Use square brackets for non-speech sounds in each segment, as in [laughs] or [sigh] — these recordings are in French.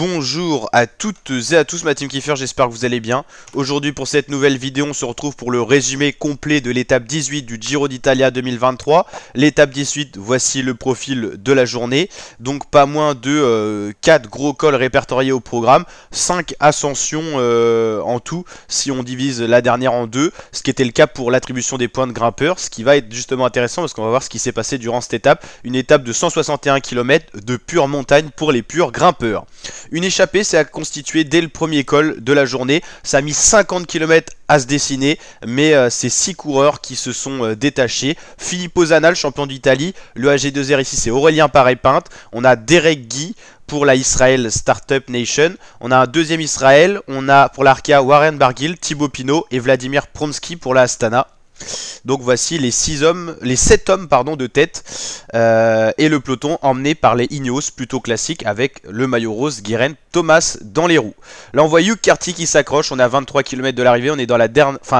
Bonjour à toutes et à tous ma team Kiefer, j'espère que vous allez bien. Aujourd'hui pour cette nouvelle vidéo, on se retrouve pour le résumé complet de l'étape 18 du Giro d'Italia 2023. L'étape 18, voici le profil de la journée. Donc pas moins de 4 euh, gros cols répertoriés au programme, 5 ascensions euh, en tout si on divise la dernière en deux, ce qui était le cas pour l'attribution des points de grimpeurs, ce qui va être justement intéressant parce qu'on va voir ce qui s'est passé durant cette étape. Une étape de 161 km de pure montagne pour les purs grimpeurs. Une échappée, c'est à dès le premier col de la journée. Ça a mis 50 km à se dessiner, mais euh, c'est 6 coureurs qui se sont euh, détachés. Filippo Zanal, champion d'Italie. Le AG2R ici, c'est Aurélien paré On a Derek Guy pour la Israël Startup Nation. On a un deuxième Israël. On a pour l'Arca Warren Barguil, Thibaut Pinot et Vladimir Pronsky pour la Astana. Donc voici les 6 hommes, les 7 hommes pardon, de tête euh, et le peloton emmené par les Ineos plutôt classique avec le maillot rose Guérin Thomas dans les roues. Là on voit Hugh Carty qui s'accroche, on est à 23 km de l'arrivée, on est dans la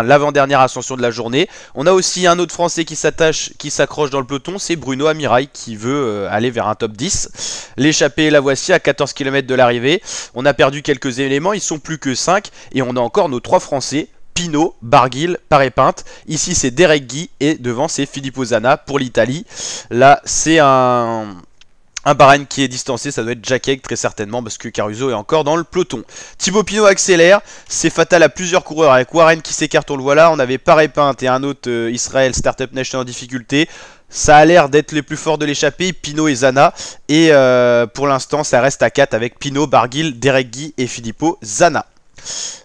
l'avant-dernière ascension de la journée. On a aussi un autre français qui s'attache, qui s'accroche dans le peloton, c'est Bruno Amirail qui veut euh, aller vers un top 10. L'échappée la voici à 14 km de l'arrivée, on a perdu quelques éléments, ils sont plus que 5 et on a encore nos 3 français Pino, Barguil, Paré-Pinte, Ici, c'est Derek Guy et devant, c'est Filippo Zana pour l'Italie. Là, c'est un, un qui est distancé, ça doit être Jack Egg très certainement parce que Caruso est encore dans le peloton. Thibaut pino accélère, c'est fatal à plusieurs coureurs avec Warren qui s'écarte, on le voit là. On avait Paré-Pinte et un autre euh, Israël Startup Nation en difficulté. Ça a l'air d'être les plus forts de l'échappée, Pino et Zana. Et euh, pour l'instant, ça reste à 4 avec Pino, Barguil, Derek Guy et Filippo Zana.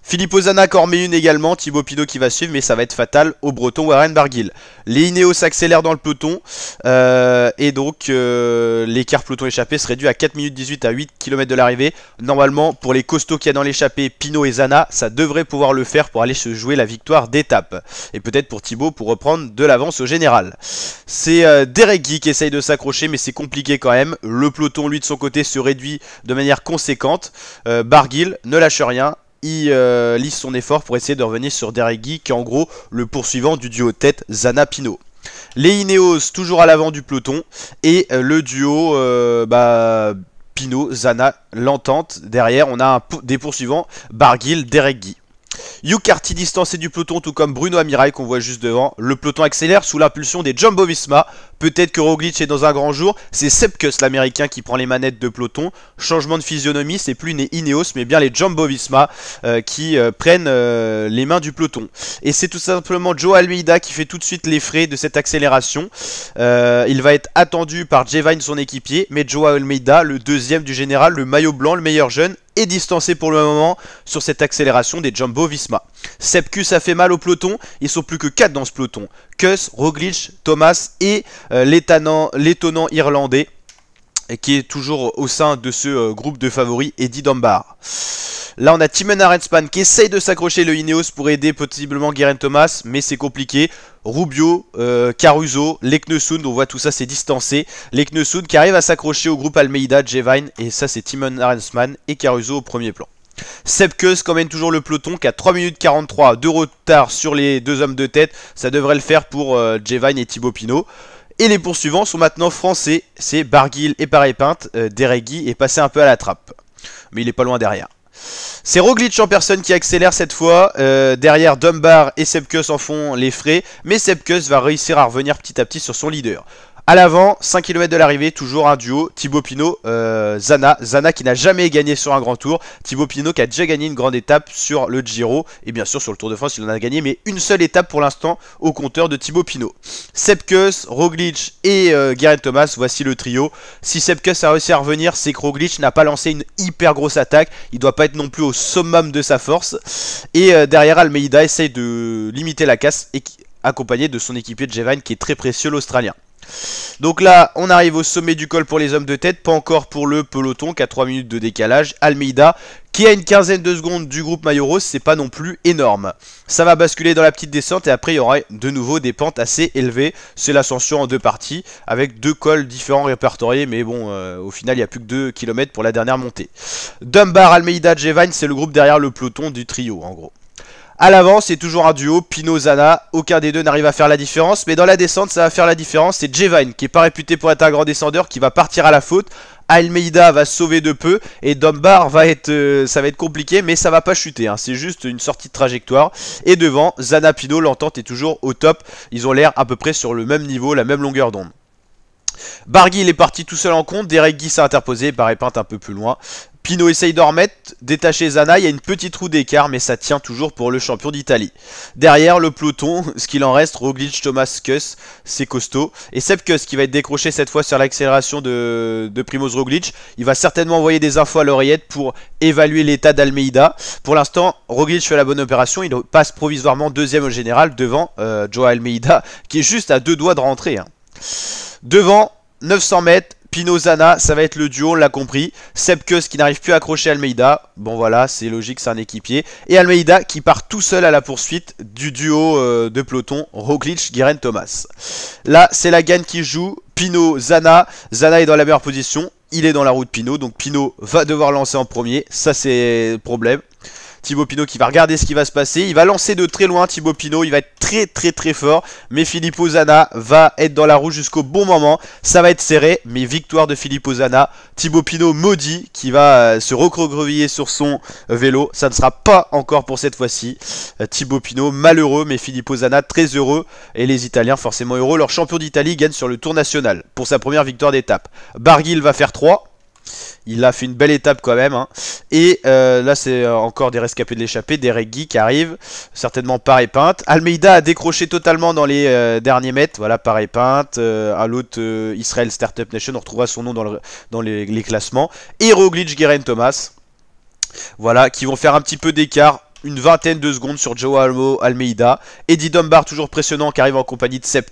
Philippe Ozana en une également, Thibaut Pinot qui va suivre, mais ça va être fatal au Breton Warren Barguil. Les Ineos s'accélèrent dans le peloton, euh, et donc euh, l'écart peloton échappé se réduit à 4 minutes 18 à 8 km de l'arrivée. Normalement, pour les costauds qu'il y a dans l'échappée, Pinot et Zana, ça devrait pouvoir le faire pour aller se jouer la victoire d'étape. Et peut-être pour Thibaut pour reprendre de l'avance au général. C'est euh, Derek qui essaye de s'accrocher, mais c'est compliqué quand même. Le peloton, lui, de son côté, se réduit de manière conséquente. Barguil ne lâche rien il euh, lisse son effort pour essayer de revenir sur Guy, qui est en gros le poursuivant du duo tête Zana-Pino. Les Ineos toujours à l'avant du peloton, et euh, le duo pinot euh, bah, Pino, Zana, l'entente. Derrière, on a un, des poursuivants, Barguil, Guy. Yukarty distancé du peloton, tout comme Bruno Amirail qu'on voit juste devant. Le peloton accélère sous l'impulsion des Jumbo Visma. Peut-être que Roglic est dans un grand jour. C'est Sepkus, l'américain, qui prend les manettes de peloton. Changement de physionomie, c'est plus les Ineos, mais bien les Jumbo Visma euh, qui euh, prennent euh, les mains du peloton. Et c'est tout simplement Joe Almeida qui fait tout de suite les frais de cette accélération. il va être attendu par Jevine, son équipier, mais Joe Almeida, le deuxième du général, le maillot blanc, le meilleur jeune, est distancé pour le moment sur cette accélération des Jumbo Visma. Sepkus a fait mal au peloton, ils sont plus que 4 dans ce peloton. Kuss, Roglic, Thomas et euh, l'étonnant irlandais qui est toujours au sein de ce euh, groupe de favoris, Eddie Dambar. Là, on a Timon Arensman qui essaye de s'accrocher le Ineos pour aider possiblement Guerin Thomas, mais c'est compliqué. Rubio, euh, Caruso, Leknesund, on voit tout ça, c'est distancé. Leknesund qui arrive à s'accrocher au groupe Almeida, Jevine, et ça, c'est Timon Arensman et Caruso au premier plan. Sepkeus quand toujours le peloton qui a 3 minutes 43 de retard sur les deux hommes de tête. Ça devrait le faire pour euh, Jevine et Thibaut Pinot. Et les poursuivants sont maintenant français. C'est Barguil et Paris Pinte, euh, Deregui est passé un peu à la trappe. Mais il est pas loin derrière. C'est Roglic en personne qui accélère cette fois. Euh, derrière Dumbar et Sepkus en font les frais. Mais Sepkus va réussir à revenir petit à petit sur son leader. À l'avant, 5 km de l'arrivée, toujours un duo, Thibaut Pinot, euh, Zana. Zana qui n'a jamais gagné sur un grand tour, Thibaut Pinot qui a déjà gagné une grande étape sur le Giro, et bien sûr sur le Tour de France il en a gagné, mais une seule étape pour l'instant au compteur de Thibaut Pinot. Sepkus, Roglic et euh, Thomas, voici le trio. Si Sepkus a réussi à revenir, c'est que Roglic n'a pas lancé une hyper grosse attaque, il doit pas être non plus au summum de sa force. Et euh, derrière Almeida essaye de limiter la casse, et accompagné de son équipier Jevan qui est très précieux l'Australien. Donc là, on arrive au sommet du col pour les hommes de tête, pas encore pour le peloton qui a 3 minutes de décalage. Almeida qui a une quinzaine de secondes du groupe Maillot c'est pas non plus énorme. Ça va basculer dans la petite descente et après il y aura de nouveau des pentes assez élevées. C'est l'ascension en deux parties avec deux cols différents répertoriés, mais bon, euh, au final il n'y a plus que 2 km pour la dernière montée. Dumbar, Almeida, Jevine c'est le groupe derrière le peloton du trio en gros. À l'avant, c'est toujours un duo, Pino-Zana. Aucun des deux n'arrive à faire la différence. Mais dans la descente, ça va faire la différence. C'est Jevine, qui est pas réputé pour être un grand descendeur, qui va partir à la faute. Almeida va sauver de peu et Dombar va être, euh, ça va être compliqué, mais ça va pas chuter. Hein. C'est juste une sortie de trajectoire. Et devant, Zana-Pino, l'entente est toujours au top. Ils ont l'air à peu près sur le même niveau, la même longueur d'onde. Bargui il est parti tout seul en compte, Derek Guy s'est interposé, Barré peinte un peu plus loin. Pino essaye d'en remettre, détaché Zana, il y a une petite roue d'écart mais ça tient toujours pour le champion d'Italie. Derrière le peloton, [laughs] ce qu'il en reste, Roglic, Thomas, Kuss, c'est costaud. Et Seb Kuss qui va être décroché cette fois sur l'accélération de, Primoz Roglic, il va certainement envoyer des infos à l'oreillette pour évaluer l'état d'Almeida. Pour l'instant, Roglic fait la bonne opération, il passe provisoirement deuxième au général devant euh, Almeida qui est juste à deux doigts de rentrer. Hein. Devant, 900 mètres, Pino-Zana, ça va être le duo, on l'a compris. Sepkus qui n'arrive plus à accrocher Almeida. Bon voilà, c'est logique, c'est un équipier. Et Almeida qui part tout seul à la poursuite du duo euh, de peloton Roglic, giren Thomas. Là, c'est la gagne qui joue. Pino, Zana. Zana est dans la meilleure position. Il est dans la route Pino. Donc Pino va devoir lancer en premier. Ça, c'est problème. Thibaut Pinot qui va regarder ce qui va se passer. Il va lancer de très loin Thibaut Pinot. Il va être très très très fort. Mais Filippo Zana va être dans la roue jusqu'au bon moment. Ça va être serré. Mais victoire de Filippo Zana, Thibaut Pinot maudit qui va euh, se recroqueviller sur son euh, vélo. Ça ne sera pas encore pour cette fois-ci. Euh, Thibaut Pinot malheureux. Mais Filippo Zana très heureux. Et les Italiens forcément heureux. Leur champion d'Italie gagne sur le tour national pour sa première victoire d'étape. Barguil va faire 3. Il a fait une belle étape quand même. Hein. Et euh, là, c'est euh, encore des rescapés de l'échappée, des Reggie qui arrivent. Certainement par peinte. Almeida a décroché totalement dans les euh, derniers mètres. Voilà, par peinte. à l'autre, Israel Startup Nation. On retrouvera son nom dans, les, classements. Héroglitch, Roglic, Thomas. Voilà, qui vont faire un petit peu d'écart une vingtaine de secondes sur Joao Almeida. Eddie Dunbar, toujours pressionnant, qui arrive en compagnie de Sepp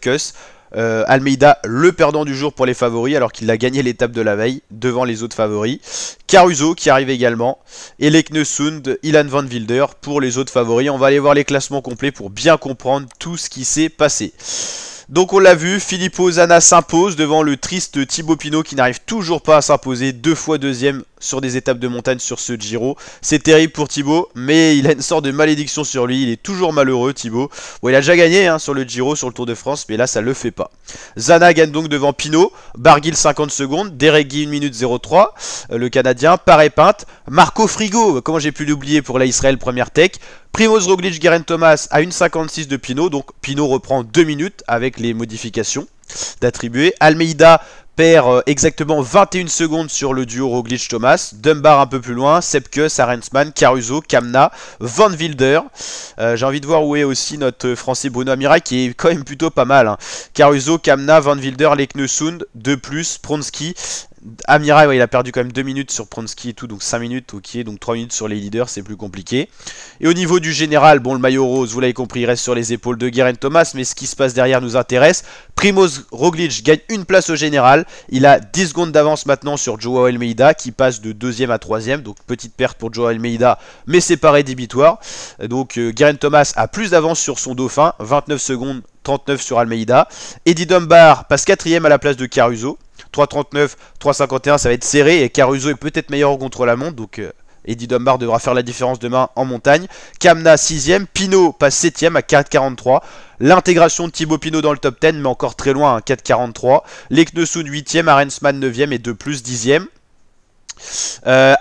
euh, Almeida, le perdant du jour pour les favoris, alors qu'il a gagné l'étape de la veille devant les autres favoris. Caruso qui arrive également. Et Leknesund, Ilan Van Wilder pour les autres favoris. On va aller voir les classements complets pour bien comprendre tout ce qui s'est passé. Donc on l'a vu, Filippo Zana s'impose devant le triste Thibaut Pinot qui n'arrive toujours pas à s'imposer, deux fois deuxième sur des étapes de montagne sur ce Giro. C'est terrible pour Thibaut, mais il a une sorte de malédiction sur lui, il est toujours malheureux Thibaut. Bon, il a déjà gagné hein, sur le Giro, sur le Tour de France, mais là ça le fait pas. Zana gagne donc devant Pinot, Barguil 50 secondes, Deregui 1 minute 03, euh, le Canadien, paraît peinte. Marco Frigo, comment j'ai pu l'oublier pour la Israël première tech, Primoz Roglic, Garen Thomas à 1,56 de Pinot. Donc Pinot reprend 2 minutes avec les modifications d'attribuer. Almeida perd euh, exactement 21 secondes sur le duo Roglic-Thomas. Dunbar un peu plus loin. Sepke, Sarensman, Caruso, Kamna, Van Wilder. Euh, j'ai envie de voir où est aussi notre français Bruno Amira qui est quand même plutôt pas mal. Hein. Caruso, Kamna, Van Wilder, Leknesund, de plus, Pronsky, Amira, il a perdu quand même 2 minutes sur Pronsky et tout, donc 5 minutes, ok, donc 3 minutes sur les leaders, c'est plus compliqué. Et au niveau du général, bon, le maillot rose, vous l'avez compris, il reste sur les épaules de Guerin Thomas, mais ce qui se passe derrière nous intéresse. Primoz Roglic gagne une place au général, il a 10 secondes d'avance maintenant sur Joao Almeida, qui passe de 2 à 3 donc petite perte pour Joao Almeida, mais c'est pareil rédhibitoire. Donc euh, Guerin Thomas a plus d'avance sur son dauphin, 29 secondes, 39 sur Almeida. Eddie Dunbar passe quatrième à la place de Caruso. 3,39, 3,51, ça va être serré. Et Caruso est peut-être meilleur au contre-la-montre. Donc euh, Eddie devra faire la différence demain en montagne. Kamna 6ème, Pinot passe 7 e à 4,43. L'intégration de Thibaut Pinot dans le top 10, mais encore très loin à hein, 4,43. Leknesun 8ème, Arensman 9ème et De Plus 10 e Euh,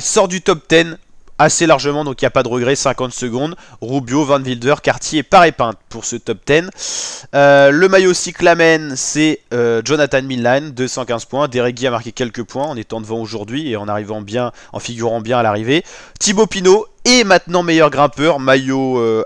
sort du top 10 assez largement, donc il n'y a pas de regret, 50 secondes. Rubio, Van Wilder, Cartier et peinte pour ce top 10. Euh, le maillot cyclamen, c'est euh, Jonathan Milan, 215 points. Guy a marqué quelques points en étant devant aujourd'hui et en arrivant bien, en figurant bien à l'arrivée. Thibaut Pinot et maintenant, meilleur grimpeur, maillot euh,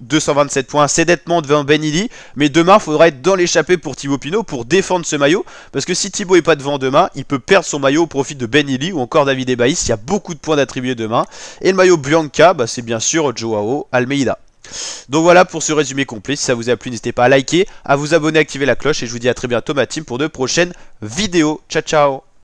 227 points. C'est nettement devant Benili. Mais demain, il faudra être dans l'échappée pour Thibaut Pinot pour défendre ce maillot. Parce que si Thibaut est pas devant demain, il peut perdre son maillot au profit de Benili ou encore David Ebaïs. Il y a beaucoup de points d'attribuer demain. Et le maillot Bianca, bah, c'est bien sûr Joao Almeida. Donc voilà pour ce résumé complet. Si ça vous a plu, n'hésitez pas à liker, à vous abonner, à activer la cloche. Et je vous dis à très bientôt, ma team, pour de prochaines vidéos. Ciao, ciao